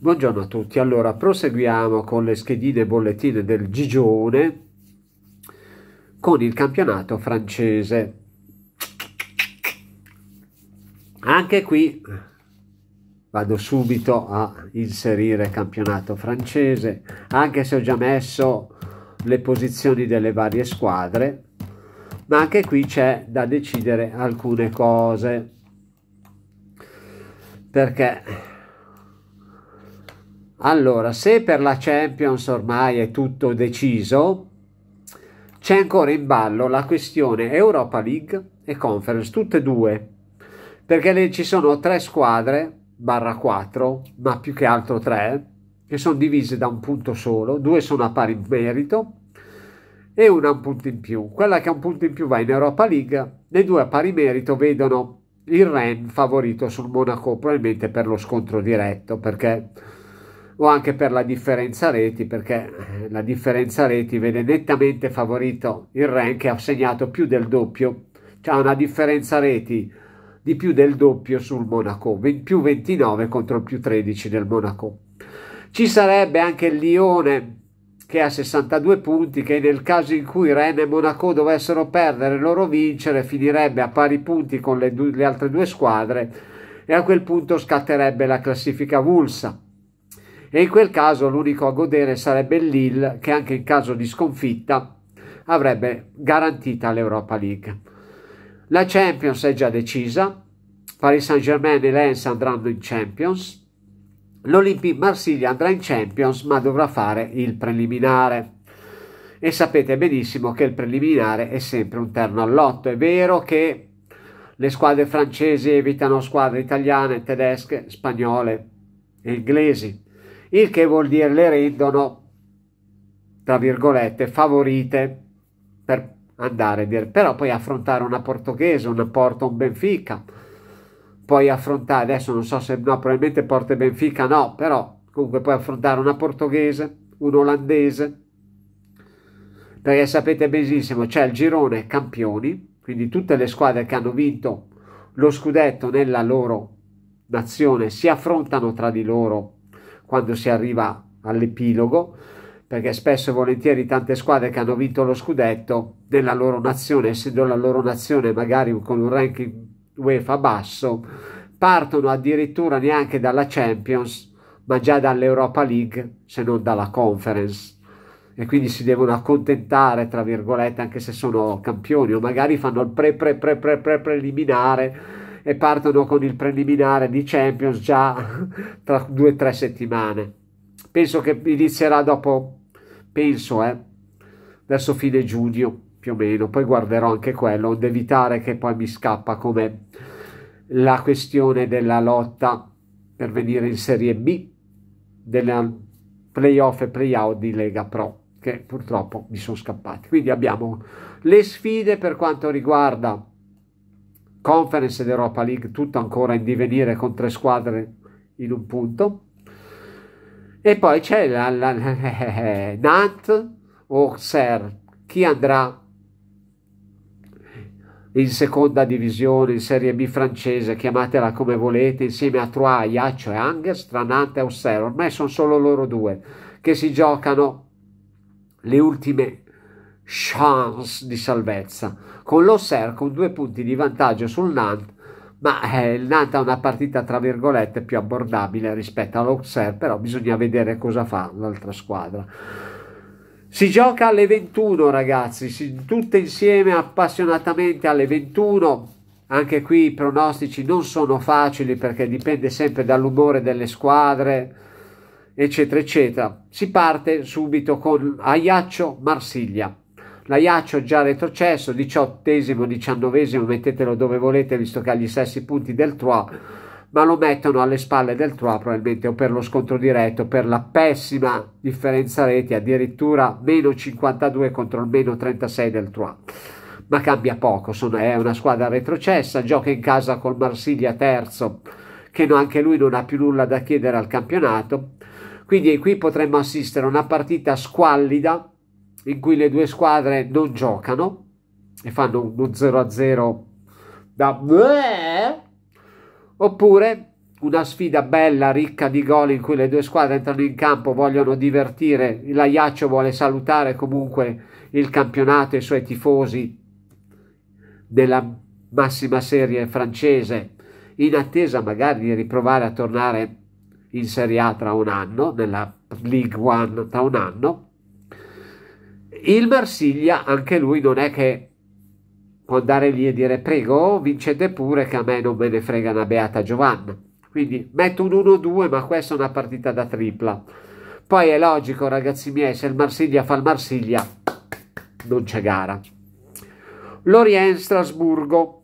Buongiorno a tutti, allora proseguiamo con le schedine e bollettine del Gigione con il campionato francese. Anche qui vado subito a inserire campionato francese, anche se ho già messo le posizioni delle varie squadre, ma anche qui c'è da decidere alcune cose perché allora, se per la Champions ormai è tutto deciso, c'è ancora in ballo la questione Europa League e Conference, tutte e due, perché ci sono tre squadre, barra quattro, ma più che altro tre, che sono divise da un punto solo, due sono a pari merito e una un punto in più. Quella che ha un punto in più va in Europa League, le due a pari merito vedono il Ren favorito sul Monaco, probabilmente per lo scontro diretto, perché o anche per la differenza reti perché eh, la differenza reti vede nettamente favorito il Ren che ha segnato più del doppio c'è cioè una differenza reti di più del doppio sul Monaco più 29 contro il più 13 del Monaco ci sarebbe anche il Lione che ha 62 punti che nel caso in cui Ren e Monaco dovessero perdere loro vincere finirebbe a pari punti con le, le altre due squadre e a quel punto scatterebbe la classifica vulsa e in quel caso l'unico a godere sarebbe l'Ill che anche in caso di sconfitta avrebbe garantita l'Europa League. La Champions è già decisa, Paris Saint-Germain e Lens andranno in Champions, l'Olympique Marsiglia andrà in Champions ma dovrà fare il preliminare e sapete benissimo che il preliminare è sempre un terno all'otto. È vero che le squadre francesi evitano squadre italiane, tedesche, spagnole e inglesi, il che vuol dire le rendono, tra virgolette, favorite per andare, però poi affrontare una portoghese, una Porto, un Benfica, poi affrontare, adesso non so se, no, probabilmente Porto e Benfica no, però comunque puoi affrontare una portoghese, un olandese, perché sapete benissimo c'è il girone campioni, quindi tutte le squadre che hanno vinto lo scudetto nella loro nazione si affrontano tra di loro quando si arriva all'epilogo, perché spesso e volentieri tante squadre che hanno vinto lo scudetto della loro nazione, essendo la loro nazione magari con un ranking UEFA basso, partono addirittura neanche dalla Champions, ma già dall'Europa League, se non dalla Conference. E quindi si devono accontentare, tra virgolette, anche se sono campioni, o magari fanno il pre pre pre pre pre preliminare e partono con il preliminare di Champions già tra due o tre settimane. Penso che inizierà dopo, penso, eh, verso fine giugno più o meno, poi guarderò anche quello, ad evitare che poi mi scappa come la questione della lotta per venire in Serie B, della playoff e playout di Lega Pro, che purtroppo mi sono scappati. Quindi abbiamo le sfide per quanto riguarda Conference ed Europa League, tutto ancora in divenire con tre squadre in un punto. E poi c'è la, la, la eh, Nantes o Ser, chi andrà in seconda divisione, in Serie B francese, chiamatela come volete, insieme a Troyes, Iaccio e Angers, tra Nantes e Auxerre. Ormai sono solo loro due che si giocano le ultime chance di salvezza, con l'Auxerre con due punti di vantaggio sul Nantes, ma eh, il Nantes ha una partita tra virgolette più abbordabile rispetto all'Auxerre, però bisogna vedere cosa fa l'altra squadra. Si gioca alle 21 ragazzi, si, tutte insieme appassionatamente alle 21. Anche qui i pronostici non sono facili perché dipende sempre dall'umore delle squadre, eccetera, eccetera. Si parte subito con Aiaccio Marsiglia. Naiaccio già retrocesso, diciottesimo, diciannovesimo, mettetelo dove volete visto che ha gli stessi punti del Troyes, ma lo mettono alle spalle del Troyes probabilmente o per lo scontro diretto, per la pessima differenza reti, addirittura meno 52 contro il meno 36 del Troyes. Ma cambia poco, sono, è una squadra retrocessa, gioca in casa col Marsiglia terzo, che no, anche lui non ha più nulla da chiedere al campionato. Quindi qui potremmo assistere a una partita squallida in cui le due squadre non giocano e fanno uno 0 a 0 da oppure una sfida bella ricca di gol in cui le due squadre entrano in campo vogliono divertire l'Aiaccio vuole salutare comunque il campionato e i suoi tifosi della massima serie francese in attesa magari di riprovare a tornare in Serie A tra un anno nella League One tra un anno il Marsiglia, anche lui, non è che può andare lì e dire prego, vincete pure che a me non me ne frega una beata Giovanna. Quindi metto un 1-2, ma questa è una partita da tripla. Poi è logico, ragazzi miei, se il Marsiglia fa il Marsiglia, non c'è gara. Lorient-Strasburgo.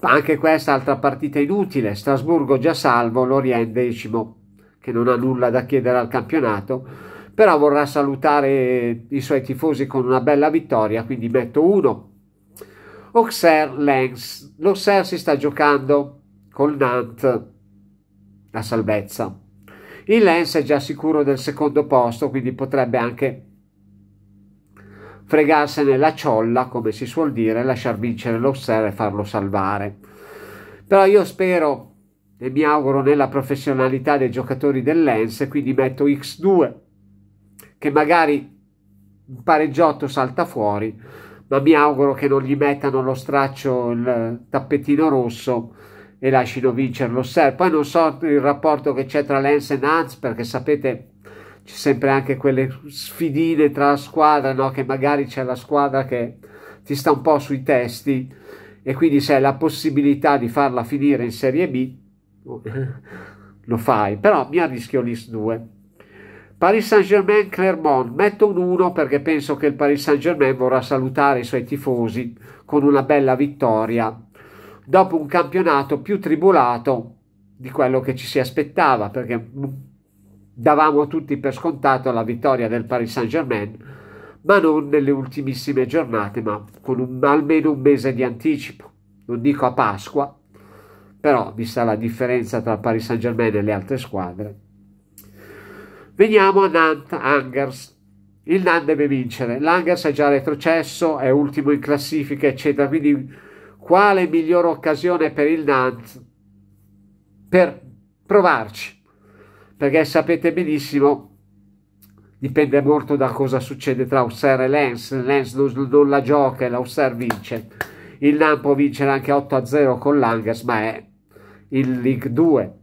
Anche questa altra partita inutile. Strasburgo già salvo, Lorient decimo, che non ha nulla da chiedere al campionato però vorrà salutare i suoi tifosi con una bella vittoria, quindi metto uno. Auxerre Lens. L'Auxerre si sta giocando col Nantes la salvezza. Il Lens è già sicuro del secondo posto, quindi potrebbe anche fregarsene la ciolla, come si suol dire, lasciar vincere l'Auxerre e farlo salvare. Però io spero e mi auguro nella professionalità dei giocatori del Lens, quindi metto X2 che magari un pareggiotto salta fuori, ma mi auguro che non gli mettano lo straccio, il tappetino rosso e lasciano vincere lo Serb. Poi non so il rapporto che c'è tra Lens e Nance, perché sapete c'è sempre anche quelle sfidine tra la squadra, no? che magari c'è la squadra che ti sta un po' sui testi e quindi se hai la possibilità di farla finire in Serie B eh. lo fai, però mi arrischio l'IS 2. Paris Saint-Germain-Clermont, metto un 1 perché penso che il Paris Saint-Germain vorrà salutare i suoi tifosi con una bella vittoria dopo un campionato più tribolato di quello che ci si aspettava perché davamo tutti per scontato la vittoria del Paris Saint-Germain ma non nelle ultimissime giornate ma con un, almeno un mese di anticipo non dico a Pasqua però vista la differenza tra Paris Saint-Germain e le altre squadre Veniamo a Nant-Angers. Il Nant deve vincere, l'Angers è già retrocesso, è ultimo in classifica, eccetera. Quindi quale migliore occasione per il Nant per provarci? Perché sapete benissimo, dipende molto da cosa succede tra Auxerre e Lens. Lens non, non la gioca e l'Auxerre vince. Il Nant può vincere anche 8-0 con l'Angers, ma è il League 2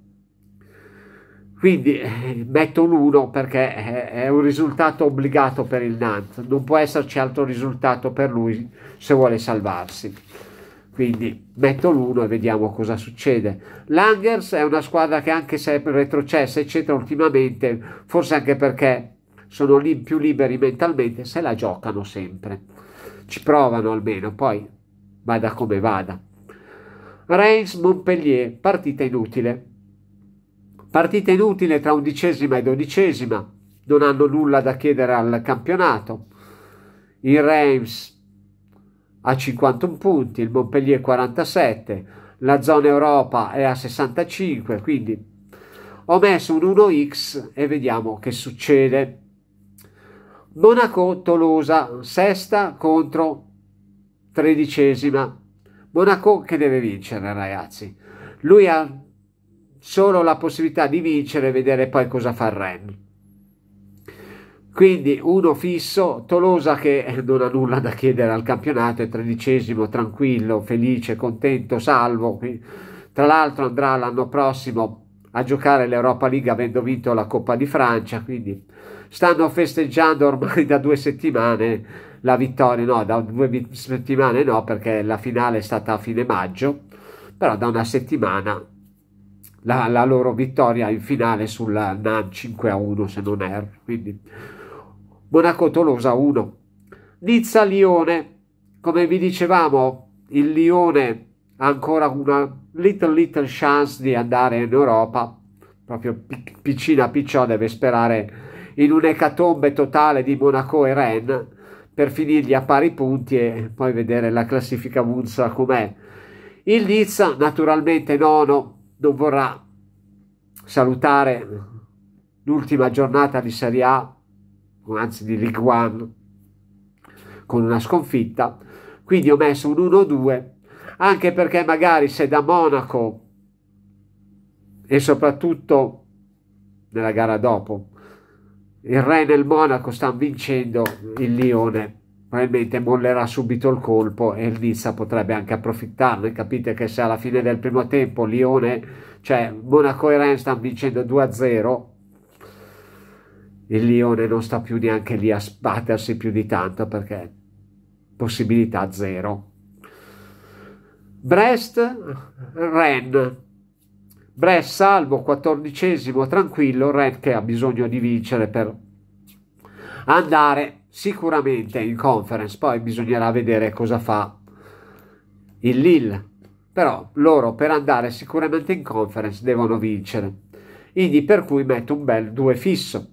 quindi eh, metto un 1 perché è un risultato obbligato per il Nant, non può esserci altro risultato per lui se vuole salvarsi. Quindi metto l'1 e vediamo cosa succede. L'Angers è una squadra che anche se è retrocessa, eccetera, ultimamente, forse anche perché sono lì più liberi mentalmente, se la giocano sempre. Ci provano almeno, poi vada come vada. Reims Montpellier, partita inutile. Partita inutile tra undicesima e dodicesima, non hanno nulla da chiedere al campionato. Il Reims ha 51 punti, il Montpellier 47, la zona Europa è a 65, quindi ho messo un 1x e vediamo che succede. Monaco Tolosa, sesta contro tredicesima. Monaco che deve vincere, ragazzi. Lui ha solo la possibilità di vincere e vedere poi cosa fa il Ren. Quindi uno fisso, Tolosa che non ha nulla da chiedere al campionato, è tredicesimo, tranquillo, felice, contento, salvo. Tra l'altro andrà l'anno prossimo a giocare l'Europa League avendo vinto la Coppa di Francia, quindi stanno festeggiando ormai da due settimane la vittoria, no, da due settimane no perché la finale è stata a fine maggio, però da una settimana la, la loro vittoria in finale sulla NAN 5 a 1 se non erro quindi Monaco Tolosa 1 Nizza Lione come vi dicevamo il Lione ha ancora una little little chance di andare in Europa proprio pic- piccina picciò deve sperare in un'ecatombe totale di Monaco e Rennes per finirgli a pari punti e poi vedere la classifica Munza com'è. Il Nizza naturalmente nono non vorrà salutare l'ultima giornata di Serie A, anzi di League One, con una sconfitta. Quindi ho messo un 1-2, anche perché magari se da Monaco e soprattutto nella gara dopo il Re nel Monaco stanno vincendo il Lione probabilmente mollerà subito il colpo e il Nizza potrebbe anche approfittarne. Capite che se alla fine del primo tempo Lione, cioè Monaco e Rennes stanno vincendo 2-0, il Lione non sta più neanche lì a sbattersi più di tanto perché possibilità zero. Brest, Rennes. Brest salvo, quattordicesimo, tranquillo, Rennes che ha bisogno di vincere per andare sicuramente in conference poi bisognerà vedere cosa fa il Lille però loro per andare sicuramente in conference devono vincere quindi per cui metto un bel 2 fisso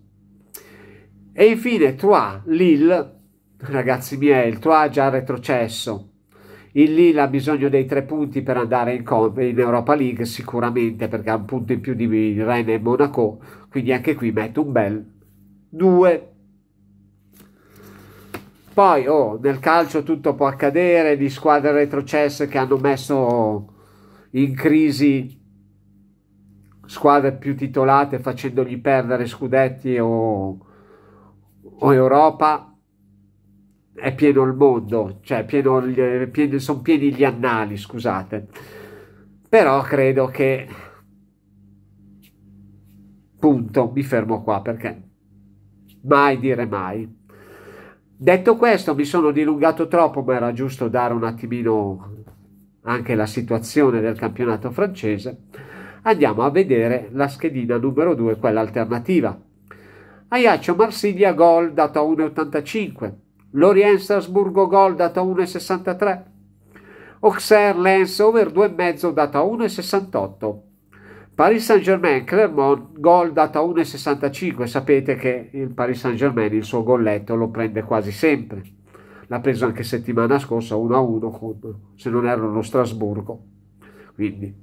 e infine Troyes Lille ragazzi miei il ha già retrocesso il Lille ha bisogno dei tre punti per andare in, in Europa League sicuramente perché ha un punto in più di Rennes e Monaco quindi anche qui metto un bel 2 poi, oh, nel calcio tutto può accadere, di squadre retrocesse che hanno messo in crisi squadre più titolate facendogli perdere scudetti o, o Europa è pieno il mondo, cioè pieno, pieno, sono pieni gli annali, scusate. Però credo che... Punto, mi fermo qua perché mai dire mai. Detto questo, mi sono dilungato troppo, ma era giusto dare un attimino anche la situazione del campionato francese. Andiamo a vedere la schedina numero 2, quella alternativa. Ajaccio Marsiglia gol dato a 1,85. Lorient Strasburgo gol dato a 1,63. Auxerre Lens over 2,5 dato a 1,68. Paris Saint-Germain, Clermont, gol dato a 1,65. Sapete che il Paris Saint-Germain il suo golletto lo prende quasi sempre. L'ha preso anche settimana scorsa 1-1 con, se non erro, lo Strasburgo. Quindi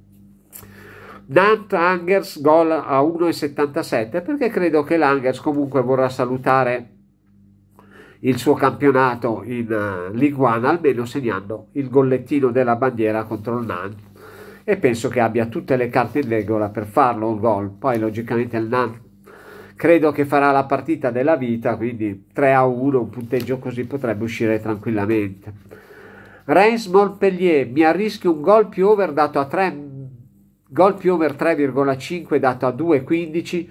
Nantes Angers gol a 1,77 perché credo che l'Angers comunque vorrà salutare il suo campionato in uh, eh, Liguana almeno segnando il gollettino della bandiera contro il Nantes e penso che abbia tutte le carte in regola per farlo un gol. Poi logicamente il Nantes credo che farà la partita della vita, quindi 3 a 1, un punteggio così potrebbe uscire tranquillamente. Reims Montpellier, mi arrischio un gol più over dato a 3, gol più over 3,5 dato a 2,15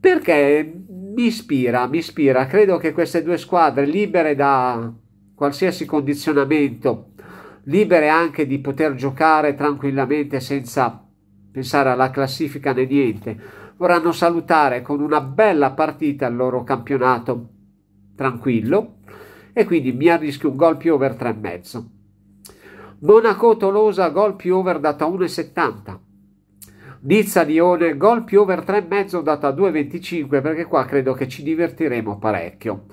perché mi ispira, mi ispira. Credo che queste due squadre libere da qualsiasi condizionamento libere anche di poter giocare tranquillamente senza pensare alla classifica né niente, vorranno salutare con una bella partita il loro campionato tranquillo e quindi mi arrischio un gol più over 3,5. Monaco Tolosa gol più over data 1,70. Nizza Lione gol più over 3,5 data 2,25 perché qua credo che ci divertiremo parecchio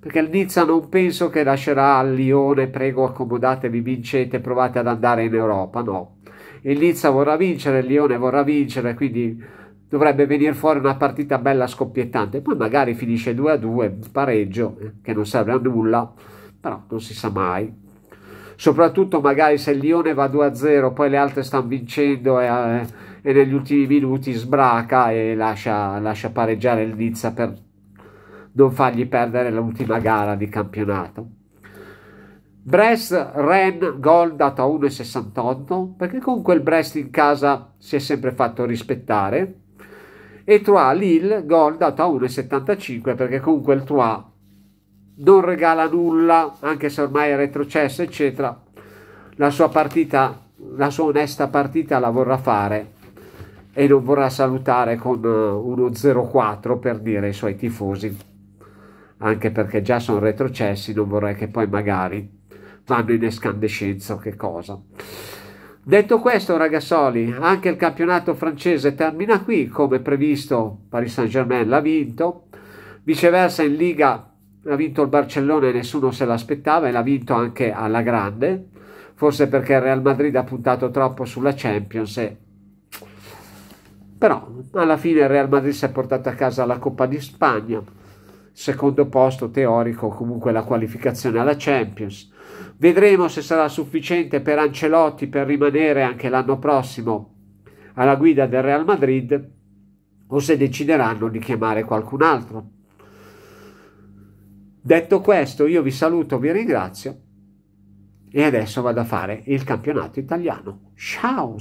perché il Nizza non penso che lascerà il Lione, prego accomodatevi, vincete, provate ad andare in Europa, no. Il Nizza vorrà vincere, il Lione vorrà vincere, quindi dovrebbe venire fuori una partita bella scoppiettante, poi magari finisce 2 a 2, pareggio, eh, che non serve a nulla, però non si sa mai. Soprattutto magari se il Lione va 2 a 0, poi le altre stanno vincendo e, eh, e negli ultimi minuti sbraca e lascia, lascia pareggiare il Nizza per non fargli perdere l'ultima gara di campionato. Brest Ren gol dato a 1,68 perché comunque il Brest in casa si è sempre fatto rispettare e Troyes Lille gol dato a 1,75 perché comunque il Troyes non regala nulla anche se ormai è retrocesso eccetera la sua partita la sua onesta partita la vorrà fare e non vorrà salutare con eh, uno 0-4 per dire ai suoi tifosi anche perché già sono retrocessi, non vorrei che poi magari vanno in escandescenza o che cosa. Detto questo, ragazzoli, anche il campionato francese termina qui, come previsto Paris Saint-Germain l'ha vinto, viceversa in Liga l'ha vinto il Barcellona e nessuno se l'aspettava e l'ha vinto anche alla grande, forse perché il Real Madrid ha puntato troppo sulla Champions e... però alla fine il Real Madrid si è portato a casa la Coppa di Spagna secondo posto teorico, comunque la qualificazione alla Champions. Vedremo se sarà sufficiente per Ancelotti per rimanere anche l'anno prossimo alla guida del Real Madrid o se decideranno di chiamare qualcun altro. Detto questo, io vi saluto, vi ringrazio e adesso vado a fare il campionato italiano. Ciao!